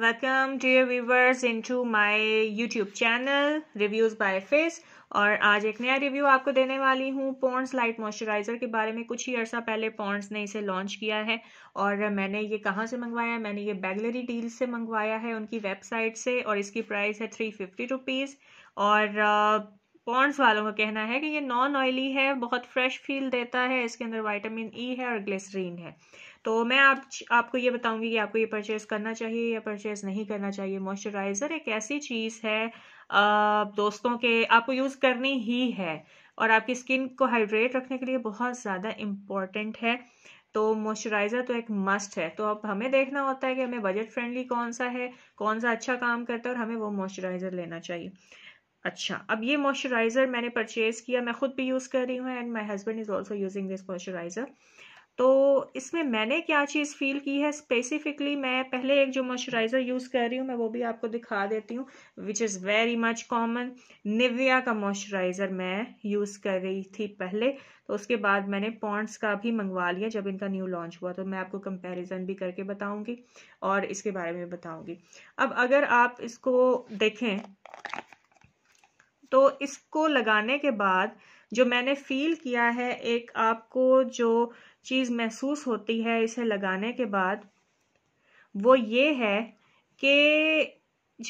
welcome dear viewers into my YouTube channel reviews by face और आज एक नया रिव्यू आपको देने वाली हूँ पॉन्स लाइट मॉइस्चराइज़र के बारे में कुछ ही अर्सा पहले पॉन्स ने इसे लॉन्च किया है और मैंने ये कहाँ से मंगवाया मैंने ये बैगलरी डील से मंगवाया है उनकी वेबसाइट से और इसकी प्राइस है थ्री फिफ्टी रुपीज़ और पॉन्ड्स वालों का कहना है कि ये नॉन ऑयली है बहुत फ्रेश फील देता है इसके अंदर वाइटामिन ई e है और ग्लिसरीन है तो मैं आप आपको ये बताऊंगी कि आपको ये परचेज़ करना चाहिए या परचेज़ नहीं करना चाहिए मॉइस्चराइज़र एक ऐसी चीज़ है आ, दोस्तों के आपको यूज़ करनी ही है और आपकी स्किन को हाइड्रेट रखने के लिए बहुत ज़्यादा इंपॉर्टेंट है तो मॉइस्चराइज़र तो एक मस्ट है तो अब हमें देखना होता है कि हमें बजट फ्रेंडली कौन सा है कौन सा अच्छा काम करता है और हमें वो मॉइस्चराइज़र लेना चाहिए अच्छा अब ये मॉइस्चराइज़र मैंने परचेज़ किया मैं ख़ुद भी यूज़ कर रही हूँ and my husband is also using this moisturiser तो इसमें मैंने क्या चीज़ फील की है स्पेसिफिकली मैं पहले एक जो मॉइस्चराइज़र यूज़ कर रही हूँ मैं वो भी आपको दिखा देती हूँ which is very much common Nivea का मॉइस्चराइज़र मैं यूज़ कर रही थी पहले तो उसके बाद मैंने पॉन्ड्स का भी मंगवा लिया जब इनका न्यू लॉन्च हुआ तो मैं आपको कंपेरिजन भी करके बताऊँगी और इसके बारे में बताऊंगी अब अगर आप इसको देखें तो इसको लगाने के बाद जो मैंने फील किया है एक आपको जो चीज़ महसूस होती है इसे लगाने के बाद वो ये है कि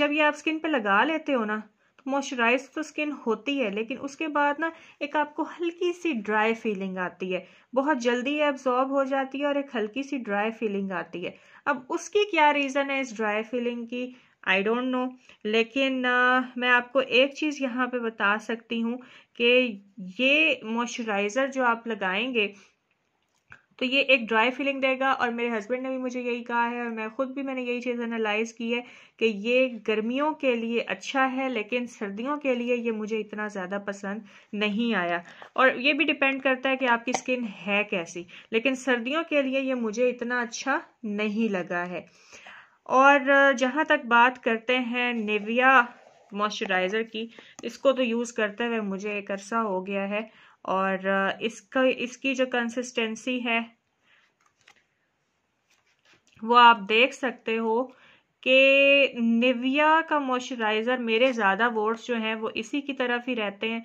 जब ये आप स्किन पे लगा लेते हो ना तो मॉइस्चराइज तो स्किन होती है लेकिन उसके बाद ना एक आपको हल्की सी ड्राई फीलिंग आती है बहुत जल्दी ये एब्जॉर्ब हो जाती है और एक हल्की सी ड्राई फीलिंग आती है अब उसकी क्या रीज़न है इस ड्राई फीलिंग की आई डोंट नो लेकिन uh, मैं आपको एक चीज़ यहाँ पे बता सकती हूँ कि ये मॉइस्चराइज़र जो आप लगाएंगे तो ये एक ड्राई फीलिंग देगा और मेरे हस्बैंड ने भी मुझे यही कहा है और मैं ख़ुद भी मैंने यही चीज़ एनालाइज की है कि ये गर्मियों के लिए अच्छा है लेकिन सर्दियों के लिए ये मुझे इतना ज़्यादा पसंद नहीं आया और ये भी डिपेंड करता है कि आपकी स्किन है कैसी लेकिन सर्दियों के लिए ये मुझे इतना अच्छा नहीं लगा है और जहाँ तक बात करते हैं निविया मॉइस्चराइज़र की इसको तो यूज़ करते हुए मुझे एक अरसा हो गया है और इसका इसकी जो कंसिस्टेंसी है वो आप देख सकते हो कि निविया का मॉइस्चराइज़र मेरे ज़्यादा वोट्स जो हैं वो इसी की तरफ ही रहते हैं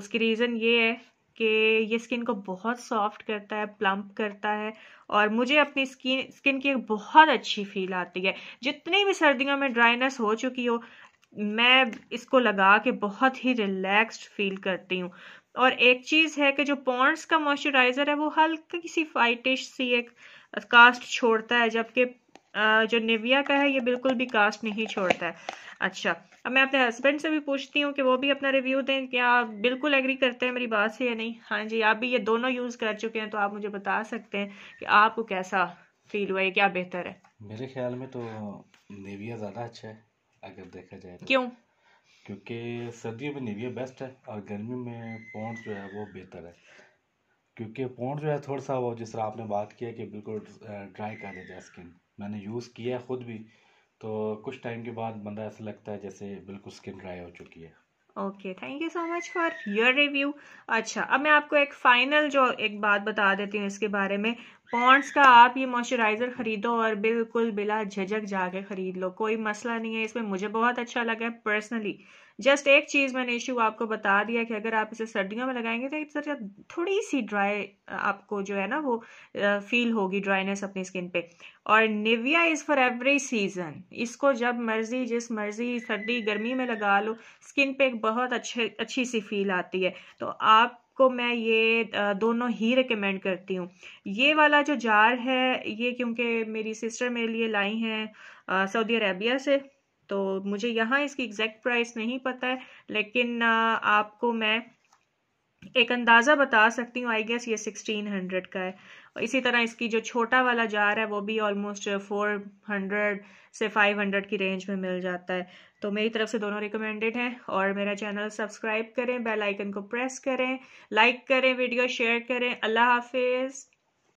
उसकी रीज़न ये है कि ये स्किन को बहुत सॉफ्ट करता है प्लम्प करता है और मुझे अपनी स्किन स्किन की बहुत अच्छी फील आती है जितनी भी सर्दियों में ड्राइनेस हो चुकी हो मैं इसको लगा के बहुत ही रिलैक्स्ड फील करती हूँ और एक चीज़ है कि जो पॉन्ड्स का मॉइस्चराइज़र है वो हल्का किसी फाइटिश सी एक कास्ट छोड़ता है जबकि जो निविया का है ये बिल्कुल भी कास्ट नहीं छोड़ता है अच्छा अब मैं अपने हस्बैंड से भी पूछती हूँ कि वो भी अपना रिव्यू दें क्या आप बिल्कुल एग्री करते हैं मेरी बात से या नहीं हाँ जी आप भी ये दोनों यूज़ कर चुके हैं तो आप मुझे बता सकते हैं कि आपको कैसा फील हुआ है क्या बेहतर है मेरे ख्याल में तो नेविया ज़्यादा अच्छा है अगर देखा जाए तो क्यों क्योंकि सर्दियों में नेविया बेस्ट है और गर्मी में पौंड जो है वो बेहतर है क्योंकि पौंड जो है थोड़ा सा वो जिस तरह आपने बात किया कि बिल्कुल ड्राई कर देता है स्किन मैंने यूज़ किया है ख़ुद भी तो कुछ टाइम के बाद बंदा ऐसा लगता है जैसे बिल्कुल स्किन ड्राई हो चुकी है okay thank you so much for your review अच्छा अब मैं आपको एक फाइनल जो एक बात बता देती हूँ इसके बारे में पॉन्ड्स का आप ये मॉइस्चराइज़र ख़रीदो और बिल्कुल बिला झिझक जाके ख़रीद लो कोई मसला नहीं है इसमें मुझे बहुत अच्छा लगा है पर्सनली जस्ट एक चीज़ मैंने इशू आपको बता दिया कि अगर आप इसे सर्दियों में लगाएंगे तो इट्स थोड़ी सी ड्राई आपको जो है ना वो फील होगी ड्राइनेस अपनी स्किन पे और Nivea is for every season इसको जब मर्जी जिस मर्जी सर्दी गर्मी में लगा लो स्किन पे एक बहुत अच्छे अच्छी सी फील आती है तो आप को मैं ये दोनों ही रिकमेंड करती हूँ ये वाला जो जार है ये क्योंकि मेरी सिस्टर मेरे लिए लाई हैं सऊदी अरेबिया से तो मुझे यहाँ इसकी एग्जैक्ट प्राइस नहीं पता है लेकिन आपको मैं एक अंदाज़ा बता सकती हूँ आई गेस ये सिक्सटीन हंड्रेड का है और इसी तरह इसकी जो छोटा वाला जार है वो भी ऑलमोस्ट फोर हंड्रेड से फाइव हंड्रेड की रेंज में मिल जाता है तो मेरी तरफ से दोनों रिकमेंडेड हैं और मेरा चैनल सब्सक्राइब करें बेल आइकन को प्रेस करें लाइक करें वीडियो शेयर करें अल्लाह हाफिज़